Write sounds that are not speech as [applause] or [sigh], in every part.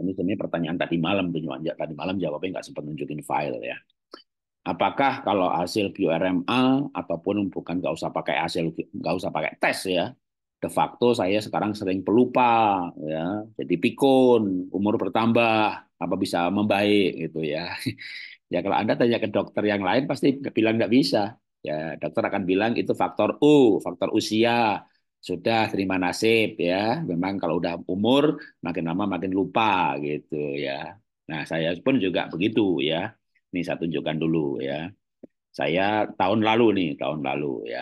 ini sebenarnya pertanyaan tadi malam ya, tadi malam jawabnya nggak sempat nunjukin file ya apakah kalau hasil QRMA ataupun bukan nggak usah pakai hasil nggak usah pakai tes ya de facto saya sekarang sering pelupa ya jadi pikun umur bertambah apa bisa membaik gitu ya [laughs] ya kalau anda tanya ke dokter yang lain pasti bilang nggak bisa ya dokter akan bilang itu faktor U faktor usia sudah terima nasib ya. Memang kalau udah umur makin lama makin lupa gitu ya. Nah, saya pun juga begitu ya. ini saya tunjukkan dulu ya. Saya tahun lalu nih, tahun lalu ya.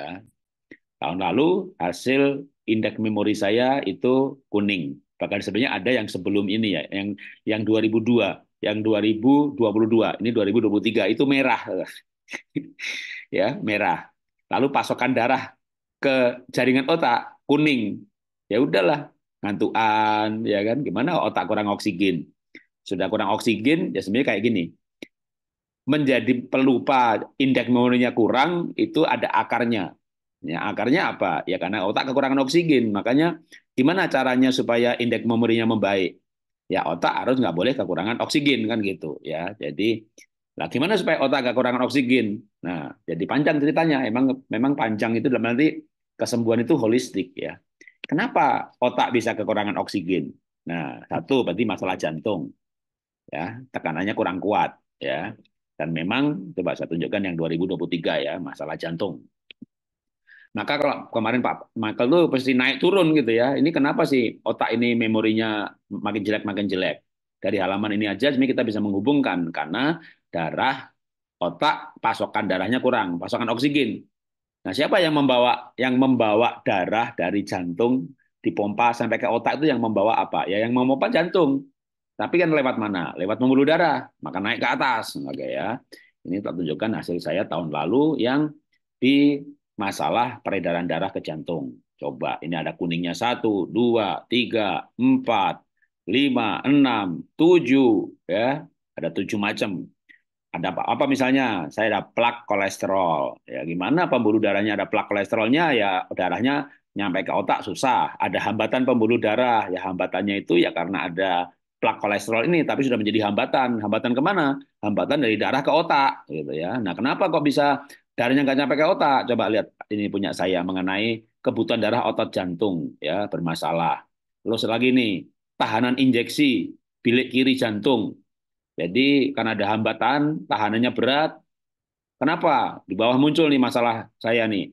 Tahun lalu hasil indeks memori saya itu kuning. Bahkan sebenarnya ada yang sebelum ini ya, yang yang 2002, yang 2022, ini 2023 itu merah. [laughs] ya, merah. Lalu pasokan darah ke jaringan otak kuning ya udahlah ngantuan ya kan gimana otak kurang oksigen sudah kurang oksigen ya sebenarnya kayak gini menjadi pelupa indeks memorinya kurang itu ada akarnya ya akarnya apa ya karena otak kekurangan oksigen makanya gimana caranya supaya indeks memorinya membaik ya otak harus nggak boleh kekurangan oksigen kan gitu ya jadi lah gimana supaya otak kekurangan oksigen? Nah, jadi panjang ceritanya. Emang memang panjang itu dalam nanti kesembuhan itu holistik ya. Kenapa otak bisa kekurangan oksigen? Nah, satu berarti masalah jantung. Ya, tekanannya kurang kuat ya. Dan memang coba saya tunjukkan yang 2023 ya, masalah jantung. Maka kalau kemarin Pak Michael tuh pasti naik turun gitu ya. Ini kenapa sih otak ini memorinya makin jelek makin jelek? Dari halaman ini aja sebenarnya kita bisa menghubungkan karena darah otak pasokan darahnya kurang, pasokan oksigen Nah, siapa yang membawa yang membawa darah dari jantung dipompa sampai ke otak itu yang membawa apa? Ya yang memompa jantung. Tapi kan lewat mana? Lewat pembuluh darah, maka naik ke atas, enggak ya. Ini tak tunjukkan hasil saya tahun lalu yang di masalah peredaran darah ke jantung. Coba, ini ada kuningnya satu dua tiga empat lima enam tujuh Ya. Ada tujuh macam ada apa, apa misalnya saya ada plak kolesterol ya gimana pembuluh darahnya ada plak kolesterolnya ya darahnya nyampe ke otak susah ada hambatan pembuluh darah ya hambatannya itu ya karena ada plak kolesterol ini tapi sudah menjadi hambatan hambatan kemana hambatan dari darah ke otak gitu ya nah kenapa kok bisa darahnya nggak nyampe ke otak coba lihat ini punya saya mengenai kebutuhan darah otot jantung ya bermasalah terus lagi nih tahanan injeksi bilik kiri jantung jadi karena ada hambatan, tahanannya berat. Kenapa? Di bawah muncul nih masalah saya nih.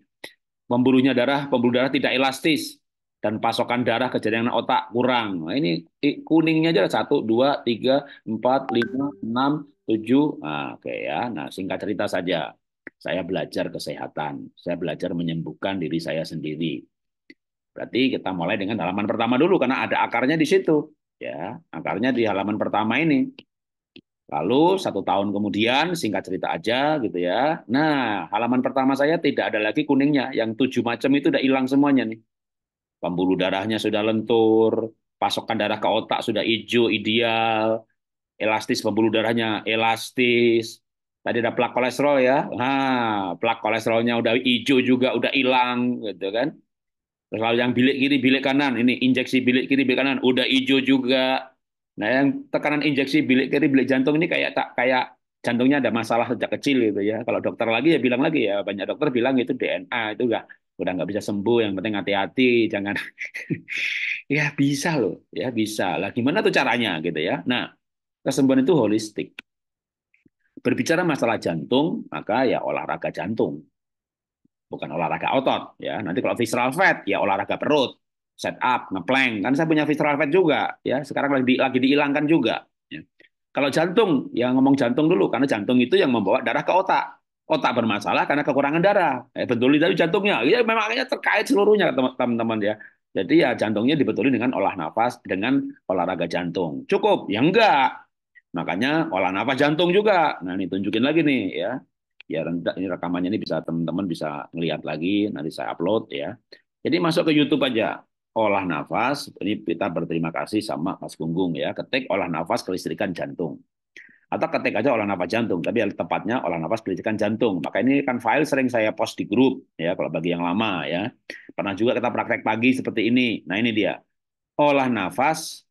Pembuluhnya darah, pembuluh darah tidak elastis dan pasokan darah ke jaringan otak kurang. Nah, ini kuningnya aja satu, dua, tiga, empat, lima, enam, tujuh. Nah, oke ya. Nah singkat cerita saja, saya belajar kesehatan, saya belajar menyembuhkan diri saya sendiri. Berarti kita mulai dengan halaman pertama dulu karena ada akarnya di situ. Ya, akarnya di halaman pertama ini. Lalu satu tahun kemudian singkat cerita aja gitu ya. Nah halaman pertama saya tidak ada lagi kuningnya. Yang tujuh macam itu udah hilang semuanya nih. Pembuluh darahnya sudah lentur, pasokan darah ke otak sudah hijau ideal, elastis pembuluh darahnya elastis. Tadi ada plak kolesterol ya. Nah, plak kolesterolnya udah hijau juga, udah hilang gitu kan. Terus lalu yang bilik kiri, bilik kanan, ini injeksi bilik kiri, bilik kanan, udah hijau juga Nah, yang tekanan injeksi bilik kiri bilik jantung ini kayak tak kayak jantungnya ada masalah sejak kecil gitu ya. Kalau dokter lagi ya bilang lagi ya banyak dokter bilang itu DNA itu udah udah nggak bisa sembuh. Yang penting hati-hati, [laughs] jangan ya bisa loh, ya bisa. Lah gimana tuh caranya gitu ya. Nah, kesembuhan itu holistik. Berbicara masalah jantung, maka ya olahraga jantung. Bukan olahraga otot ya. Nanti kalau visceral fat ya olahraga perut setup, ngeplank. Kan saya punya visceral fat juga, ya. Sekarang lagi, lagi dihilangkan juga. Ya. Kalau jantung, ya ngomong jantung dulu, karena jantung itu yang membawa darah ke otak. Otak bermasalah karena kekurangan darah. Eh, betulin dari jantungnya. Ya memangnya terkait seluruhnya, teman-teman ya. Jadi ya jantungnya dibetulin dengan olah nafas, dengan olahraga jantung. Cukup? Ya enggak. Makanya olah nafas jantung juga. Nah ini tunjukin lagi nih ya. Ya rendah ini rekamannya ini bisa teman-teman bisa ngelihat lagi, nanti saya upload ya. Jadi masuk ke YouTube aja olah nafas, ini kita berterima kasih sama Mas Gunggung ya, ketik olah nafas kelistrikan jantung. Atau ketik aja olah nafas jantung, tapi tepatnya olah nafas kelistrikan jantung. Maka ini kan file sering saya post di grup ya, kalau bagi yang lama ya. Pernah juga kita praktek pagi seperti ini. Nah ini dia, olah nafas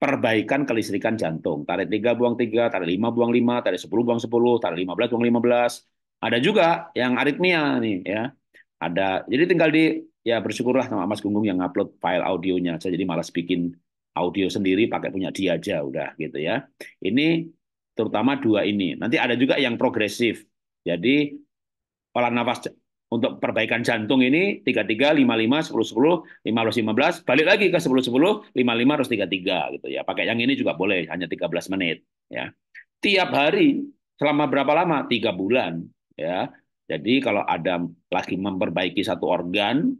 perbaikan kelistrikan jantung. Tarik tiga buang tiga tarik lima buang lima tarik sepuluh buang sepuluh tarik lima 15 buang belas Ada juga yang aritmia nih ya ada jadi tinggal di ya bersyukurlah sama Mas Gunggung yang upload file audionya saya jadi malas bikin audio sendiri pakai punya dia aja udah gitu ya ini terutama dua ini nanti ada juga yang progresif jadi pola nafas untuk perbaikan jantung ini 33, 55, 10, 10, 15, 15, balik lagi ke 10, 10, 55, harus 33 gitu ya. Pakai yang ini juga boleh, hanya 13 menit ya. Tiap hari selama berapa lama? Tiga bulan ya. Jadi kalau ada lagi memperbaiki satu organ,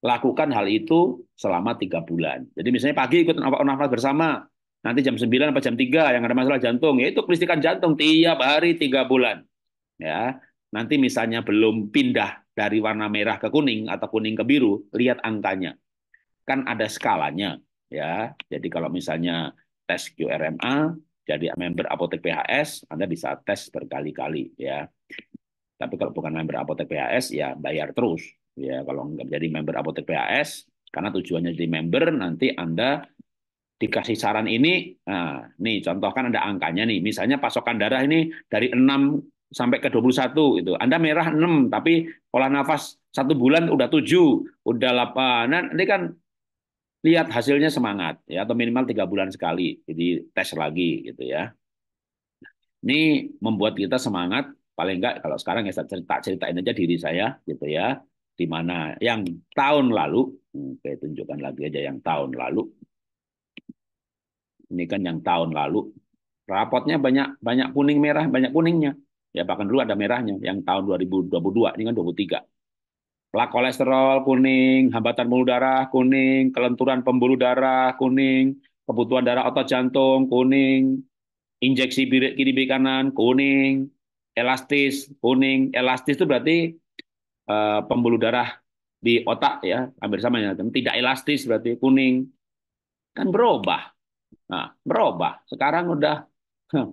lakukan hal itu selama tiga bulan. Jadi misalnya pagi ikut nafas bersama, nanti jam 9 atau jam 3 yang ada masalah jantung, ya itu jantung tiap hari tiga bulan. Ya, nanti misalnya belum pindah dari warna merah ke kuning atau kuning ke biru, lihat angkanya. Kan ada skalanya, ya. Jadi kalau misalnya tes QRMA jadi member apotek PHS, Anda bisa tes berkali-kali ya. Tapi kalau bukan member apotek PHS ya bayar terus. Ya kalau nggak jadi member apotek PHS karena tujuannya jadi member nanti Anda dikasih saran ini, nah, nih contohkan ada angkanya nih, misalnya pasokan darah ini dari 6 sampai ke 21 itu. Anda merah 6 tapi pola nafas satu bulan udah 7, udah 8. Nah, ini kan lihat hasilnya semangat ya atau minimal tiga bulan sekali jadi tes lagi gitu ya ini membuat kita semangat paling enggak kalau sekarang ya cerita ceritain aja diri saya gitu ya di mana yang tahun lalu oke tunjukkan lagi aja yang tahun lalu ini kan yang tahun lalu rapotnya banyak banyak kuning merah banyak kuningnya ya bahkan dulu ada merahnya yang tahun 2022 ini kan 23 plak kolesterol kuning hambatan pembuluh darah kuning kelenturan pembuluh darah kuning kebutuhan darah otot jantung kuning injeksi kiri kiri kanan kuning elastis, kuning. Elastis itu berarti e, pembuluh darah di otak ya, hampir sama ya. Tidak elastis berarti kuning. Kan berubah. Nah, berubah. Sekarang udah huh,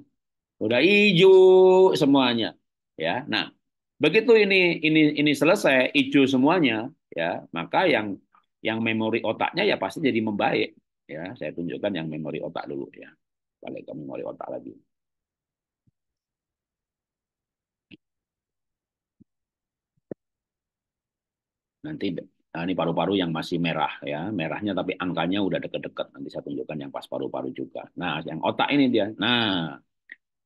udah hijau semuanya ya. Nah, begitu ini ini ini selesai hijau semuanya ya, maka yang yang memori otaknya ya pasti jadi membaik ya. Saya tunjukkan yang memori otak dulu ya. Balik ke memori otak lagi. Nanti nah ini paru-paru yang masih merah ya, merahnya tapi angkanya udah deket-deket. Nanti saya tunjukkan yang pas paru-paru juga. Nah, yang otak ini dia. Nah,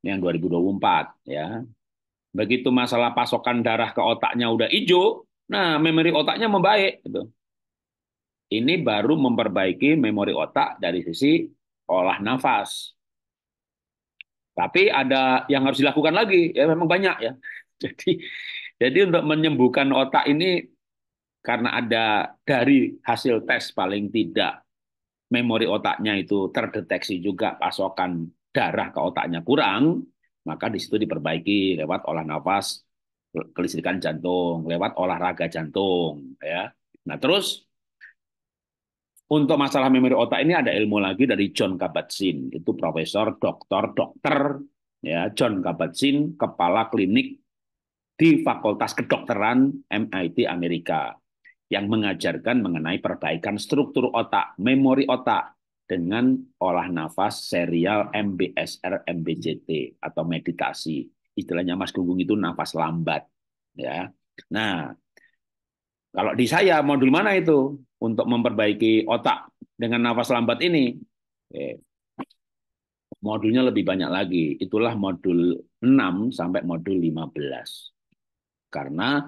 ini yang 2024 ya. Begitu masalah pasokan darah ke otaknya udah hijau, nah memori otaknya membaik gitu. Ini baru memperbaiki memori otak dari sisi olah nafas. Tapi ada yang harus dilakukan lagi, ya memang banyak ya. [laughs] Jadi jadi untuk menyembuhkan otak ini karena ada dari hasil tes paling tidak memori otaknya itu terdeteksi juga pasokan darah ke otaknya kurang, maka di situ diperbaiki lewat olah nafas, kelistrikan jantung, lewat olahraga jantung, ya. Nah terus untuk masalah memori otak ini ada ilmu lagi dari John Kabat-Zinn, itu profesor, doktor, dokter, ya John Kabat-Zinn, kepala klinik di Fakultas Kedokteran MIT Amerika yang mengajarkan mengenai perbaikan struktur otak, memori otak dengan olah nafas serial MBSR MBJT atau meditasi. Istilahnya Mas Gunggung itu nafas lambat ya. Nah, kalau di saya modul mana itu untuk memperbaiki otak dengan nafas lambat ini? Modulnya lebih banyak lagi. Itulah modul 6 sampai modul 15. Karena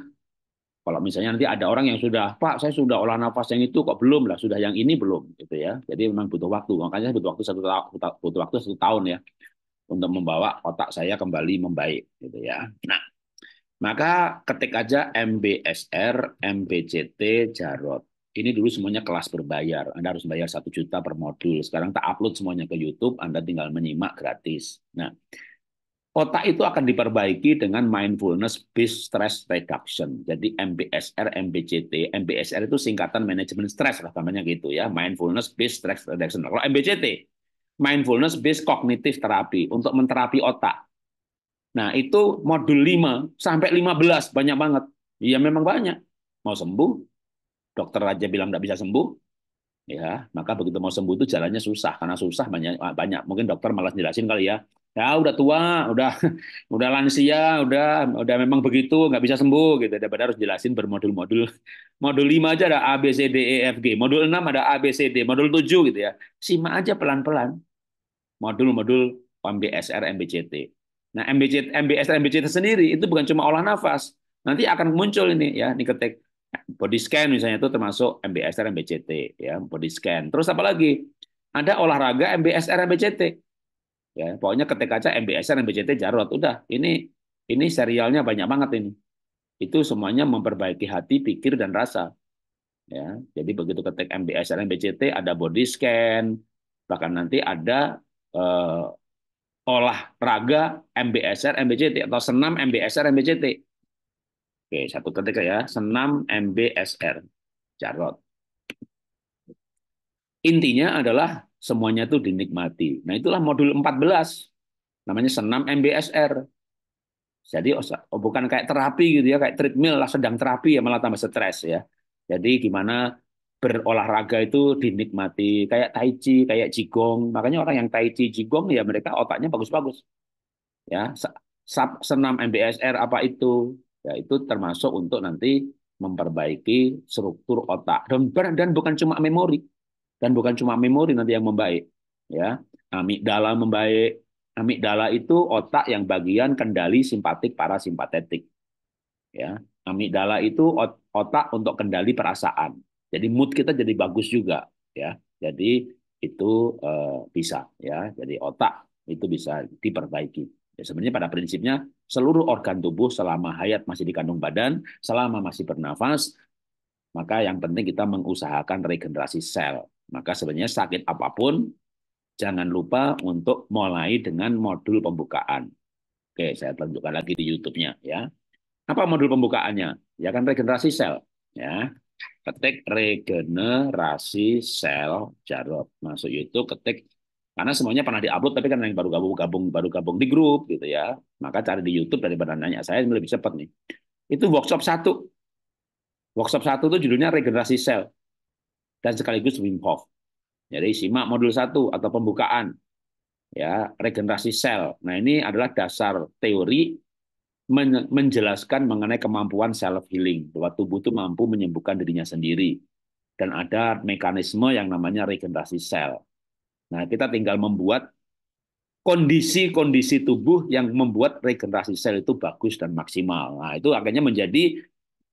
kalau misalnya nanti ada orang yang sudah, Pak, saya sudah olah nafas yang itu kok belum lah, sudah yang ini belum, gitu ya. Jadi memang butuh waktu, makanya butuh waktu satu tahun, butuh waktu satu tahun ya untuk membawa otak saya kembali membaik, gitu ya. Nah, maka ketik aja MBSR, MBCT, Jarot. Ini dulu semuanya kelas berbayar. Anda harus bayar satu juta per modul. Sekarang tak upload semuanya ke YouTube, Anda tinggal menyimak gratis. Nah, Otak itu akan diperbaiki dengan mindfulness based stress reduction. Jadi MBSR, MBCT. MBSR itu singkatan manajemen stres lah namanya gitu ya. Mindfulness based stress reduction. Kalau MBCT, mindfulness based cognitive therapy untuk menterapi otak. Nah, itu modul 5 sampai 15 banyak banget. Iya memang banyak. Mau sembuh, dokter aja bilang tidak bisa sembuh. Ya, maka begitu mau sembuh itu jalannya susah karena susah banyak banyak. Mungkin dokter malas jelasin kali ya ya udah tua, udah [laughs] udah lansia, udah udah memang begitu, nggak bisa sembuh gitu. Daripada harus jelasin bermodul-modul. Modul 5 aja ada A B C D E F G, modul 6 ada A B C D, modul 7 gitu ya. sima aja pelan-pelan. Modul-modul MBSR, MBCT. Nah, MBCT, MBSR, MBCT sendiri itu bukan cuma olah nafas. Nanti akan muncul ini ya, ini ketik body scan misalnya itu termasuk MBSR, MBCT ya, body scan. Terus apa lagi? Ada olahraga MBSR, MBCT Ya, pokoknya ketika aja MBSR, MBCT, Jarot, udah ini ini serialnya banyak banget ini. Itu semuanya memperbaiki hati, pikir dan rasa. Ya, jadi begitu ketik MBSR, MBCT ada body scan, bahkan nanti ada eh, olahraga MBSR, MBCT atau senam MBSR, MBCT. Oke, satu ketika ya, senam MBSR, Jarot. Intinya adalah semuanya itu dinikmati. Nah, itulah modul 14. Namanya senam MBSR. Jadi oh, oh, bukan kayak terapi gitu ya, kayak treadmill lah sedang terapi ya malah tambah stres ya. Jadi gimana berolahraga itu dinikmati kayak tai chi, kayak Jigong. Makanya orang yang tai chi, Jigong ya mereka otaknya bagus-bagus. Ya, sub senam MBSR apa itu? Ya itu termasuk untuk nanti memperbaiki struktur otak dan dan bukan cuma memori dan bukan cuma memori nanti yang membaik ya amigdala membaik amigdala itu otak yang bagian kendali simpatik parasimpatetik ya amigdala itu otak untuk kendali perasaan jadi mood kita jadi bagus juga ya jadi itu uh, bisa ya jadi otak itu bisa diperbaiki ya, sebenarnya pada prinsipnya seluruh organ tubuh selama hayat masih dikandung badan selama masih bernafas maka yang penting kita mengusahakan regenerasi sel maka sebenarnya sakit apapun, jangan lupa untuk mulai dengan modul pembukaan. Oke, saya tunjukkan lagi di YouTube-nya ya. Apa modul pembukaannya? Ya kan regenerasi sel, ya. Ketik regenerasi sel jarod Masuk YouTube, ketik karena semuanya pernah diupload tapi kan yang baru gabung gabung baru gabung di grup gitu ya. Maka cari di YouTube daripada nanya saya lebih cepat nih. Itu workshop satu Workshop satu itu judulnya regenerasi sel dan sekaligus Wim Hof. Jadi simak modul 1 atau pembukaan ya regenerasi sel. Nah, ini adalah dasar teori menjelaskan mengenai kemampuan self healing bahwa tubuh itu mampu menyembuhkan dirinya sendiri dan ada mekanisme yang namanya regenerasi sel. Nah, kita tinggal membuat kondisi-kondisi tubuh yang membuat regenerasi sel itu bagus dan maksimal. Nah, itu akhirnya menjadi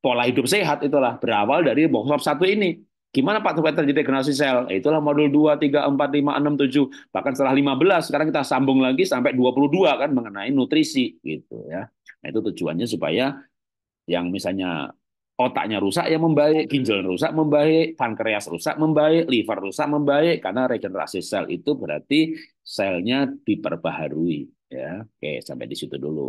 pola hidup sehat itulah berawal dari workshop satu ini Gimana Pak supaya terjadi regenerasi sel? Eh, itulah modul 2, 3, 4, 5, 6, 7. Bahkan setelah 15, sekarang kita sambung lagi sampai 22 kan mengenai nutrisi gitu ya. Nah, itu tujuannya supaya yang misalnya otaknya rusak ya membaik, ginjal rusak membaik, pankreas rusak membaik, liver rusak membaik karena regenerasi sel itu berarti selnya diperbaharui ya. Oke, sampai di situ dulu.